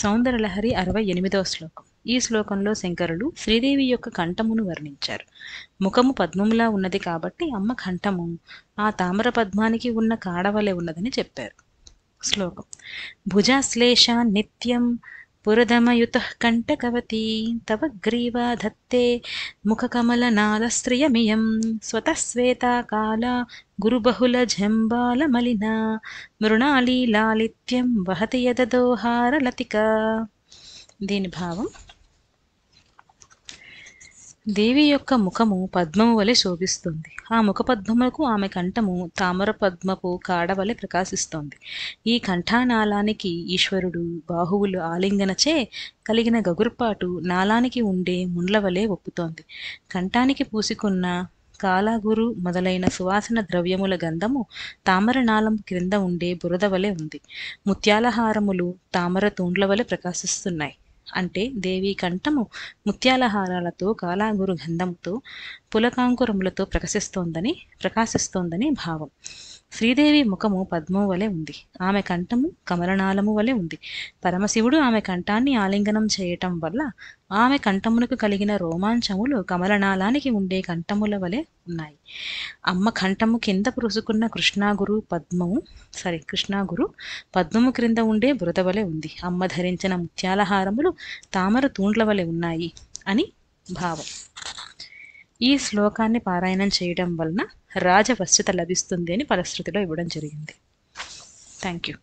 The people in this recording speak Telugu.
సౌందరలహరి అరవై ఎనిమిదవ శ్లోకం ఈ శ్లోకంలో శంకరులు శ్రీదేవి యొక్క కంఠమును వర్ణించారు ముఖము పద్మములా ఉన్నది కాబట్టి అమ్మ కంఠము ఆ తామర పద్మానికి ఉన్న కాడవలే ఉన్నదని చెప్పారు శ్లోకం భుజశ్లేష నిత్యం पुरदमयुतः कण्टकवती तव ग्रीवा धत्ते मुखकमलनालस्त्रियमियं स्वतः श्वेता काला गुरुबहुलझम्बालमलिना మృణాళీ లాలిత్యం వహతి యదదోహారలతిక దీని భావం దేవి యొక్క ముఖము పద్మము వలె శోభిస్తుంది ఆ ముఖ పద్మముకు ఆమె కంఠము తామర పద్మపు కాడ వలె ప్రకాశిస్తోంది ఈ కంఠానాళానికి ఈశ్వరుడు బాహువులు ఆలింగనచే కలిగిన గగుర్పాటు నాళానికి ఉండే ముండ్ల వలె ఒప్పుతోంది కంఠానికి పూసుకున్న కాలాగురు మొదలైన సువాసన ద్రవ్యముల గంధము తామరనాళం క్రింద ఉండే బురద వలె ఉంది ముత్యాలహారములు తామర తూండ్ల వలె ప్రకాశిస్తున్నాయి అంటే దేవీ కంఠము ముత్యాల హారాలతో కాలాగురు గంధంతో పులకాంకురములతో ప్రకాశిస్తోందని ప్రకాశిస్తోందని భావం శ్రీదేవి ముఖము పద్మం వలె ఉంది ఆమె కంఠము కమలనాళము వలె ఉంది పరమశివుడు ఆమె కంఠాన్ని ఆలింగనం చేయటం వల్ల ఆమె కంఠమునకు కలిగిన రోమాంచములు కమలనాళానికి ఉండే కంఠముల వలె ఉన్నాయి అమ్మ కంఠము కింద పురుసుకున్న కృష్ణాగురు పద్మము సారీ కృష్ణాగురు పద్మము క్రింద ఉండే బురద వలె ఉంది అమ్మ ధరించిన ముత్యాలహారములు తామర తూండ్ల వలె ఉన్నాయి అని భావం ఈ శ్లోకాన్ని పారాయణం చేయడం వలన రాజవశ్యత లభిస్తుంది అని ఫలశ్రుతిలో ఇవ్వడం జరిగింది థ్యాంక్ యూ